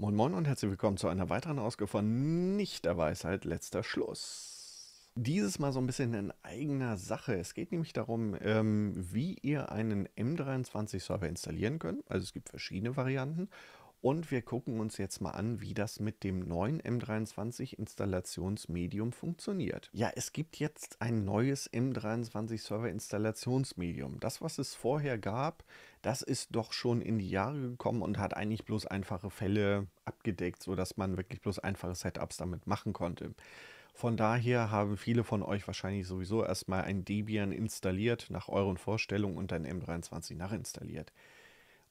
Moin Moin und herzlich willkommen zu einer weiteren Ausgabe von Nicht der Weisheit letzter Schluss. Dieses Mal so ein bisschen in eigener Sache. Es geht nämlich darum, ähm, wie ihr einen M23-Server installieren könnt. Also es gibt verschiedene Varianten und wir gucken uns jetzt mal an, wie das mit dem neuen M23 Installationsmedium funktioniert. Ja, es gibt jetzt ein neues M23 Server Installationsmedium. Das, was es vorher gab, das ist doch schon in die Jahre gekommen und hat eigentlich bloß einfache Fälle abgedeckt, sodass man wirklich bloß einfache Setups damit machen konnte. Von daher haben viele von euch wahrscheinlich sowieso erstmal ein Debian installiert nach euren Vorstellungen und ein M23 nachinstalliert.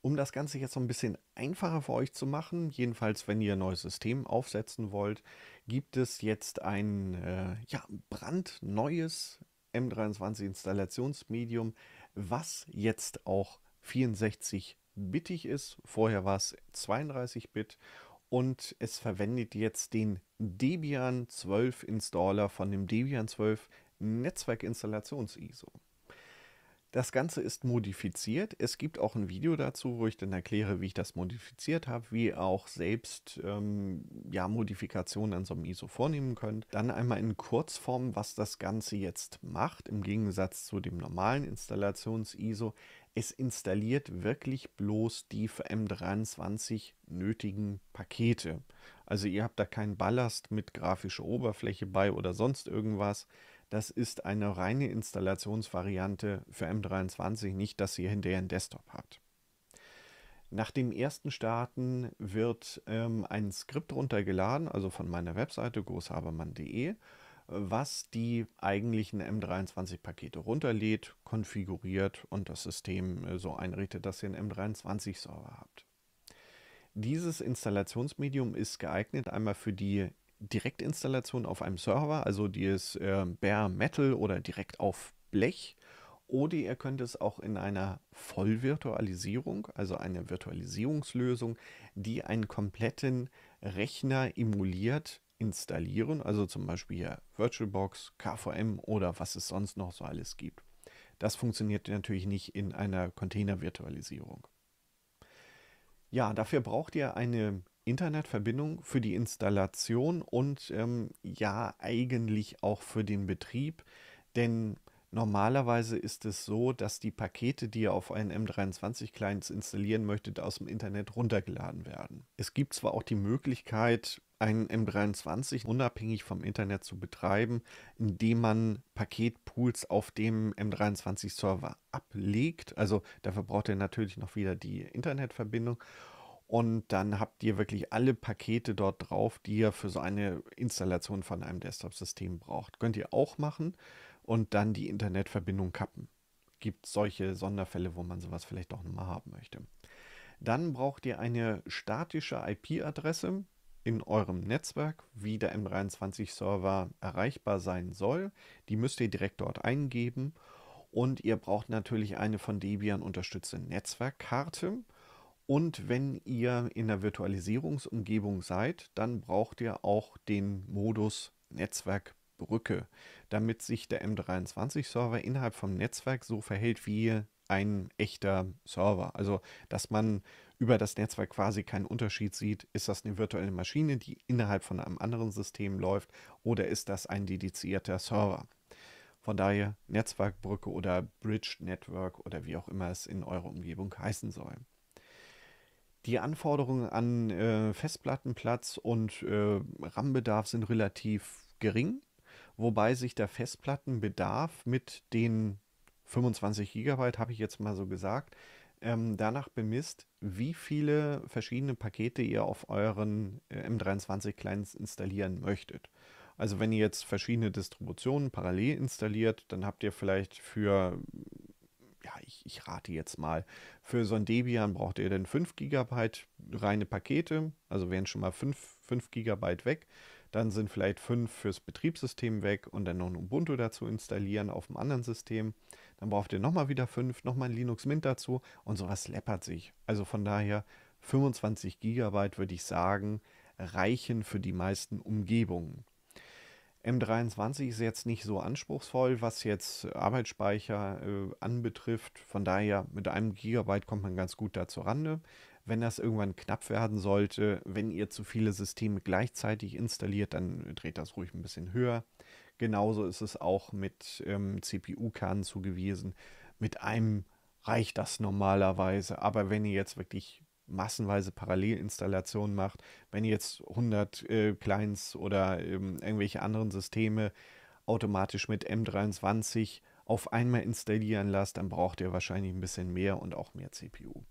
Um das Ganze jetzt so ein bisschen einfacher für euch zu machen, jedenfalls wenn ihr ein neues System aufsetzen wollt, gibt es jetzt ein äh, ja, brandneues M23 Installationsmedium, was jetzt auch 64 bittig ist. Vorher war es 32 Bit und es verwendet jetzt den Debian 12 Installer von dem Debian 12 Netzwerkinstallations ISO. Das Ganze ist modifiziert. Es gibt auch ein Video dazu, wo ich dann erkläre, wie ich das modifiziert habe, wie ihr auch selbst ähm, ja, Modifikationen an so einem ISO vornehmen könnt. Dann einmal in Kurzform, was das Ganze jetzt macht, im Gegensatz zu dem normalen Installations-ISO. Es installiert wirklich bloß die für M23 nötigen Pakete. Also ihr habt da keinen Ballast mit grafischer Oberfläche bei oder sonst irgendwas. Das ist eine reine Installationsvariante für M23, nicht dass ihr hinterher einen Desktop habt. Nach dem ersten Starten wird ähm, ein Skript runtergeladen, also von meiner Webseite großhabermann.de, was die eigentlichen M23-Pakete runterlädt, konfiguriert und das System äh, so einrichtet, dass ihr einen M23-Server habt. Dieses Installationsmedium ist geeignet einmal für die Direktinstallation auf einem Server, also die ist äh, bare metal oder direkt auf Blech. Oder ihr könnt es auch in einer Vollvirtualisierung, also einer Virtualisierungslösung, die einen kompletten Rechner emuliert, installieren. Also zum Beispiel VirtualBox, KVM oder was es sonst noch so alles gibt. Das funktioniert natürlich nicht in einer Container-Virtualisierung. Ja, dafür braucht ihr eine Internetverbindung für die Installation und ähm, ja eigentlich auch für den Betrieb. Denn normalerweise ist es so, dass die Pakete, die ihr auf einen M23-Client installieren möchtet, aus dem Internet runtergeladen werden. Es gibt zwar auch die Möglichkeit, einen M23 unabhängig vom Internet zu betreiben, indem man Paketpools auf dem M23-Server ablegt. Also dafür braucht ihr natürlich noch wieder die Internetverbindung und dann habt ihr wirklich alle Pakete dort drauf, die ihr für so eine Installation von einem Desktop-System braucht. Könnt ihr auch machen und dann die Internetverbindung kappen. Gibt solche Sonderfälle, wo man sowas vielleicht doch nochmal haben möchte. Dann braucht ihr eine statische IP-Adresse in eurem Netzwerk, wie der M23-Server erreichbar sein soll. Die müsst ihr direkt dort eingeben. Und ihr braucht natürlich eine von Debian unterstützte Netzwerkkarte. Und wenn ihr in der Virtualisierungsumgebung seid, dann braucht ihr auch den Modus Netzwerkbrücke, damit sich der M23-Server innerhalb vom Netzwerk so verhält wie ein echter Server. Also, dass man über das Netzwerk quasi keinen Unterschied sieht. Ist das eine virtuelle Maschine, die innerhalb von einem anderen System läuft oder ist das ein dedizierter Server? Von daher Netzwerkbrücke oder Bridge Network oder wie auch immer es in eurer Umgebung heißen soll die Anforderungen an äh, Festplattenplatz und äh, RAM-Bedarf sind relativ gering, wobei sich der Festplattenbedarf mit den 25 GB, habe ich jetzt mal so gesagt, ähm, danach bemisst, wie viele verschiedene Pakete ihr auf euren äh, M23-Clients installieren möchtet. Also wenn ihr jetzt verschiedene Distributionen parallel installiert, dann habt ihr vielleicht für ja, ich, ich rate jetzt mal, für so ein Debian braucht ihr dann 5 GB reine Pakete, also wären schon mal 5, 5 GB weg. Dann sind vielleicht 5 fürs Betriebssystem weg und dann noch ein Ubuntu dazu installieren auf einem anderen System. Dann braucht ihr nochmal wieder 5, nochmal ein Linux Mint dazu und sowas läppert sich. Also von daher 25 GB würde ich sagen, reichen für die meisten Umgebungen. M23 ist jetzt nicht so anspruchsvoll, was jetzt äh, Arbeitsspeicher äh, anbetrifft. Von daher, mit einem Gigabyte kommt man ganz gut da zurande. Wenn das irgendwann knapp werden sollte, wenn ihr zu viele Systeme gleichzeitig installiert, dann dreht das ruhig ein bisschen höher. Genauso ist es auch mit ähm, CPU-Kernen zugewiesen. Mit einem reicht das normalerweise. Aber wenn ihr jetzt wirklich massenweise Parallelinstallationen macht, wenn ihr jetzt 100 äh, Clients oder ähm, irgendwelche anderen Systeme automatisch mit M23 auf einmal installieren lasst, dann braucht ihr wahrscheinlich ein bisschen mehr und auch mehr CPU.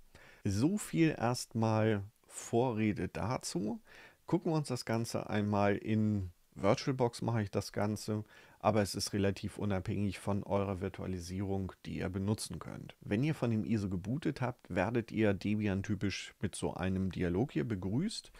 So viel erstmal Vorrede dazu. Gucken wir uns das Ganze einmal in VirtualBox mache ich das Ganze aber es ist relativ unabhängig von eurer Virtualisierung, die ihr benutzen könnt. Wenn ihr von dem ISO gebootet habt, werdet ihr Debian typisch mit so einem Dialog hier begrüßt.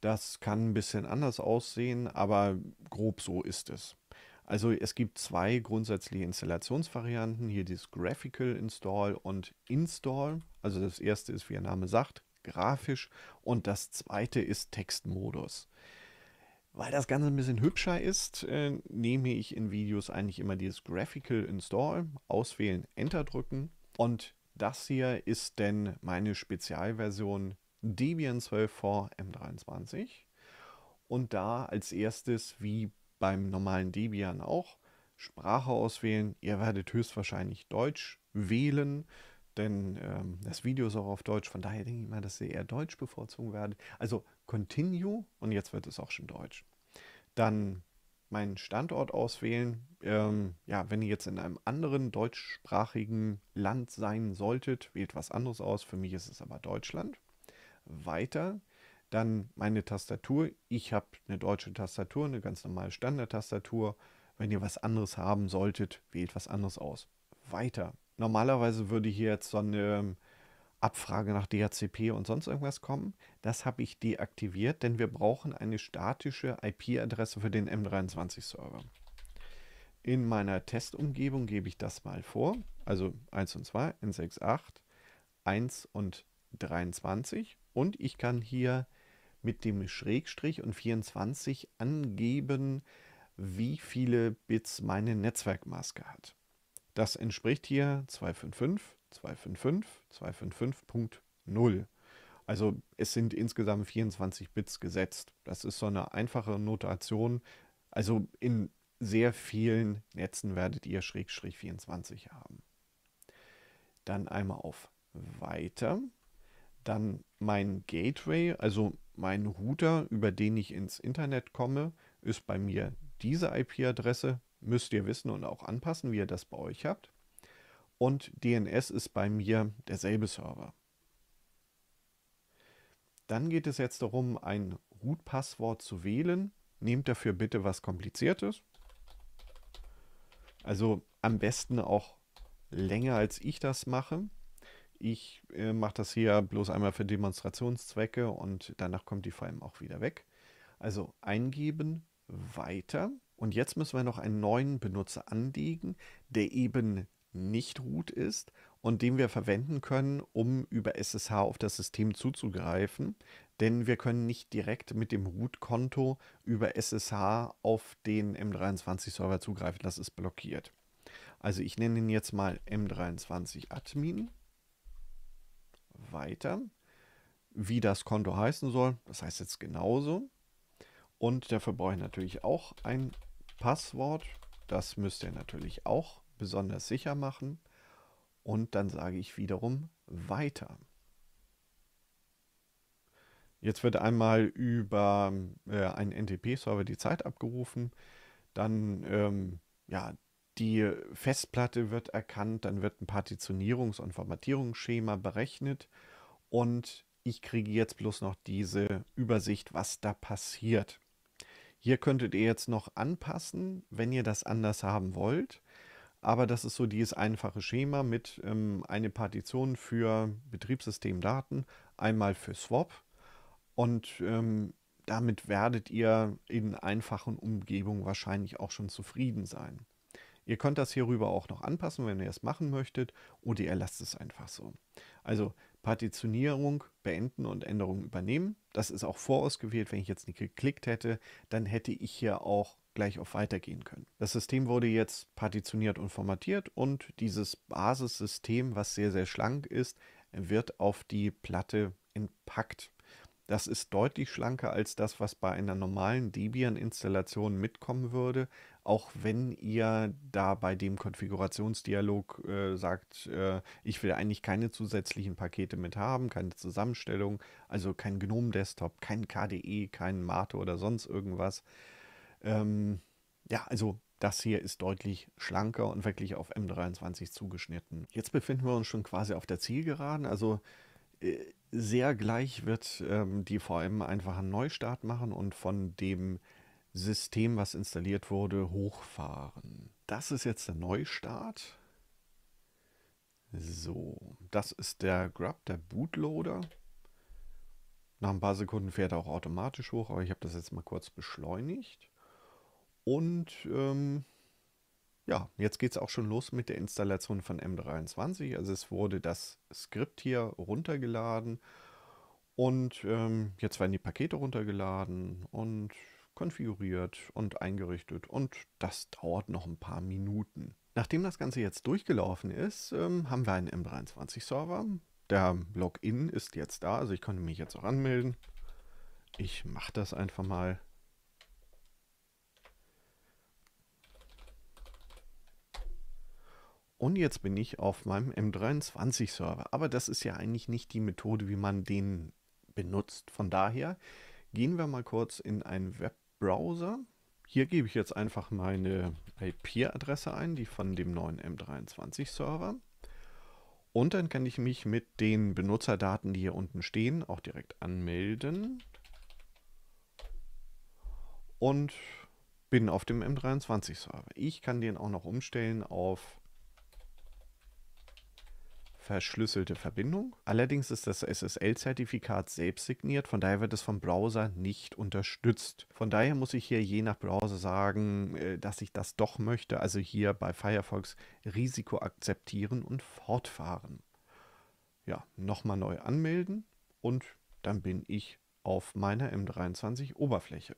Das kann ein bisschen anders aussehen, aber grob so ist es. Also es gibt zwei grundsätzliche Installationsvarianten, hier dieses Graphical Install und Install. Also das erste ist, wie der Name sagt, grafisch und das zweite ist Textmodus. Weil das Ganze ein bisschen hübscher ist, äh, nehme ich in Videos eigentlich immer dieses Graphical Install, auswählen, Enter drücken. Und das hier ist denn meine Spezialversion Debian 12 vor M23. Und da als erstes, wie beim normalen Debian auch, Sprache auswählen. Ihr werdet höchstwahrscheinlich Deutsch wählen, denn ähm, das Video ist auch auf Deutsch. Von daher denke ich mal, dass ihr eher Deutsch bevorzugen werdet. Also Continue und jetzt wird es auch schon deutsch. Dann meinen Standort auswählen. Ähm, ja, wenn ihr jetzt in einem anderen deutschsprachigen Land sein solltet, wählt was anderes aus. Für mich ist es aber Deutschland. Weiter. Dann meine Tastatur. Ich habe eine deutsche Tastatur, eine ganz normale Standard-Tastatur. Wenn ihr was anderes haben solltet, wählt was anderes aus. Weiter. Normalerweise würde hier jetzt so eine ähm, Abfrage nach DHCP und sonst irgendwas kommen. Das habe ich deaktiviert, denn wir brauchen eine statische IP-Adresse für den M23-Server. In meiner Testumgebung gebe ich das mal vor. Also 1 und 2, N68, 1 und 23. Und ich kann hier mit dem Schrägstrich und 24 angeben, wie viele Bits meine Netzwerkmaske hat. Das entspricht hier 255 255, 255.0. Also es sind insgesamt 24 Bits gesetzt. Das ist so eine einfache Notation. Also in sehr vielen Netzen werdet ihr Schrägstrich 24 haben. Dann einmal auf Weiter. Dann mein Gateway, also mein Router, über den ich ins Internet komme, ist bei mir diese IP-Adresse. Müsst ihr wissen und auch anpassen, wie ihr das bei euch habt und DNS ist bei mir derselbe Server. Dann geht es jetzt darum, ein Root-Passwort zu wählen. Nehmt dafür bitte was Kompliziertes. Also am besten auch länger, als ich das mache. Ich äh, mache das hier bloß einmal für Demonstrationszwecke und danach kommt die vor allem auch wieder weg. Also eingeben, weiter. Und jetzt müssen wir noch einen neuen Benutzer anlegen, der eben nicht root ist und den wir verwenden können, um über SSH auf das System zuzugreifen. Denn wir können nicht direkt mit dem Root-Konto über SSH auf den M23-Server zugreifen, das ist blockiert. Also ich nenne ihn jetzt mal M23-Admin. Weiter. Wie das Konto heißen soll, das heißt jetzt genauso. Und dafür brauche ich natürlich auch ein Passwort. Das müsst ihr natürlich auch besonders sicher machen und dann sage ich wiederum weiter. Jetzt wird einmal über äh, einen NTP-Server die Zeit abgerufen, dann ähm, ja, die Festplatte wird erkannt, dann wird ein Partitionierungs- und Formatierungsschema berechnet und ich kriege jetzt bloß noch diese Übersicht, was da passiert. Hier könntet ihr jetzt noch anpassen, wenn ihr das anders haben wollt. Aber das ist so dieses einfache Schema mit ähm, eine Partition für Betriebssystemdaten, einmal für Swap. Und ähm, damit werdet ihr in einfachen Umgebungen wahrscheinlich auch schon zufrieden sein. Ihr könnt das hierüber auch noch anpassen, wenn ihr es machen möchtet, oder ihr lasst es einfach so. Also Partitionierung beenden und Änderungen übernehmen. Das ist auch vorausgewählt. Wenn ich jetzt nicht geklickt hätte, dann hätte ich hier auch gleich auf weitergehen können. Das System wurde jetzt partitioniert und formatiert und dieses Basissystem, was sehr, sehr schlank ist, wird auf die Platte entpackt. Das ist deutlich schlanker als das, was bei einer normalen Debian-Installation mitkommen würde, auch wenn ihr da bei dem Konfigurationsdialog äh, sagt, äh, ich will eigentlich keine zusätzlichen Pakete mit haben, keine Zusammenstellung, also kein GNOME-Desktop, kein KDE, kein Mate oder sonst irgendwas. Ähm, ja, also das hier ist deutlich schlanker und wirklich auf M23 zugeschnitten. Jetzt befinden wir uns schon quasi auf der Zielgeraden, also äh, sehr gleich wird ähm, die VM einfach einen Neustart machen und von dem System, was installiert wurde, hochfahren. Das ist jetzt der Neustart. So, das ist der Grub, der Bootloader. Nach ein paar Sekunden fährt er auch automatisch hoch, aber ich habe das jetzt mal kurz beschleunigt. Und ähm, ja, jetzt geht es auch schon los mit der Installation von M23. Also es wurde das Skript hier runtergeladen und ähm, jetzt werden die Pakete runtergeladen und konfiguriert und eingerichtet und das dauert noch ein paar Minuten. Nachdem das Ganze jetzt durchgelaufen ist, ähm, haben wir einen M23-Server. Der Login ist jetzt da, also ich konnte mich jetzt auch anmelden. Ich mache das einfach mal. Und jetzt bin ich auf meinem M23-Server. Aber das ist ja eigentlich nicht die Methode, wie man den benutzt. Von daher gehen wir mal kurz in einen Webbrowser. Hier gebe ich jetzt einfach meine IP-Adresse ein, die von dem neuen M23-Server. Und dann kann ich mich mit den Benutzerdaten, die hier unten stehen, auch direkt anmelden. Und bin auf dem M23-Server. Ich kann den auch noch umstellen auf verschlüsselte Verbindung. Allerdings ist das SSL-Zertifikat selbst signiert, von daher wird es vom Browser nicht unterstützt. Von daher muss ich hier je nach Browser sagen, äh, dass ich das doch möchte, also hier bei Firefox Risiko akzeptieren und fortfahren. Ja, nochmal neu anmelden und dann bin ich auf meiner M23-Oberfläche.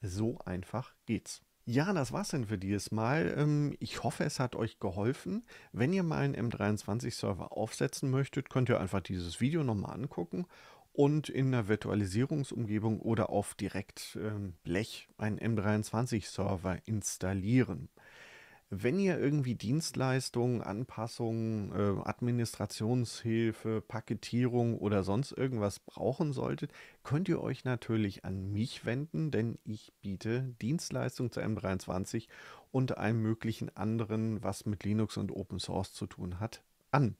So einfach geht's. Ja, das war's denn für dieses Mal. Ähm, ich hoffe, es hat euch geholfen. Wenn ihr mal einen M23-Server aufsetzen möchtet, könnt ihr einfach dieses Video nochmal angucken und in einer Virtualisierungsumgebung oder auf direkt ähm, Blech einen M23-Server installieren wenn ihr irgendwie Dienstleistungen, Anpassungen, äh, Administrationshilfe, Paketierung oder sonst irgendwas brauchen solltet, könnt ihr euch natürlich an mich wenden, denn ich biete Dienstleistungen zu M23 und einem möglichen anderen, was mit Linux und Open Source zu tun hat, an.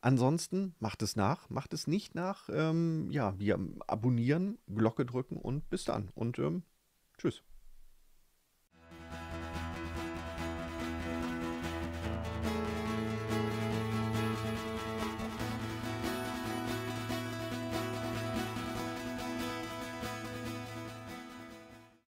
Ansonsten macht es nach, macht es nicht nach. Ähm, ja, wir abonnieren, Glocke drücken und bis dann und ähm, tschüss.